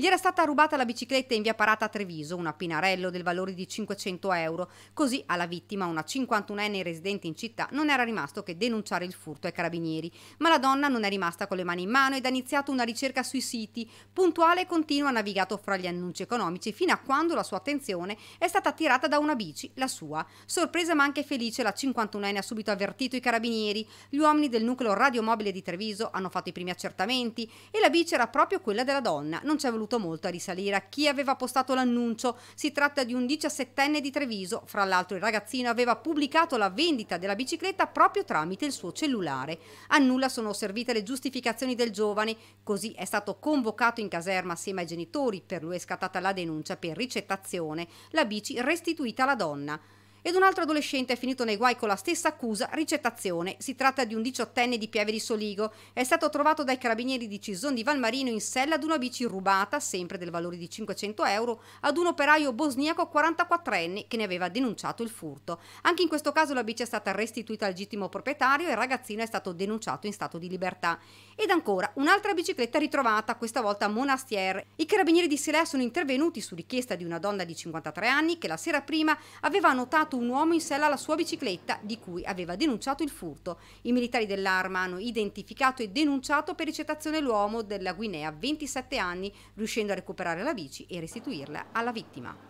Gli era stata rubata la bicicletta in via Parata a Treviso, una Pinarello del valore di 500 euro. Così alla vittima, una 51enne residente in città, non era rimasto che denunciare il furto ai carabinieri. Ma la donna non è rimasta con le mani in mano ed ha iniziato una ricerca sui siti. Puntuale e continua ha navigato fra gli annunci economici fino a quando la sua attenzione è stata attirata da una bici, la sua. Sorpresa ma anche felice, la 51enne ha subito avvertito i carabinieri. Gli uomini del nucleo radiomobile di Treviso hanno fatto i primi accertamenti e la bici era proprio quella della donna. Non ci è voluto tenuto molto a risalire a chi aveva postato l'annuncio. Si tratta di un 17enne di Treviso. Fra l'altro il ragazzino aveva pubblicato la vendita della bicicletta proprio tramite il suo cellulare. A nulla sono servite le giustificazioni del giovane, così è stato convocato in caserma assieme ai genitori, per lui è scattata la denuncia per ricettazione, la bici restituita alla donna ed un altro adolescente è finito nei guai con la stessa accusa, ricettazione. Si tratta di un diciottenne di Pieve di Soligo. È stato trovato dai carabinieri di Cison di Valmarino in sella ad una bici rubata, sempre del valore di 500 euro, ad un operaio bosniaco 44enne che ne aveva denunciato il furto. Anche in questo caso la bici è stata restituita al legittimo proprietario e il ragazzino è stato denunciato in stato di libertà. Ed ancora, un'altra bicicletta ritrovata, questa volta a Monastier. I carabinieri di Silea sono intervenuti su richiesta di una donna di 53 anni che la sera prima aveva notato portato un uomo in sella alla sua bicicletta di cui aveva denunciato il furto. I militari dell'arma hanno identificato e denunciato per ricettazione l'uomo della Guinea, 27 anni, riuscendo a recuperare la bici e restituirla alla vittima.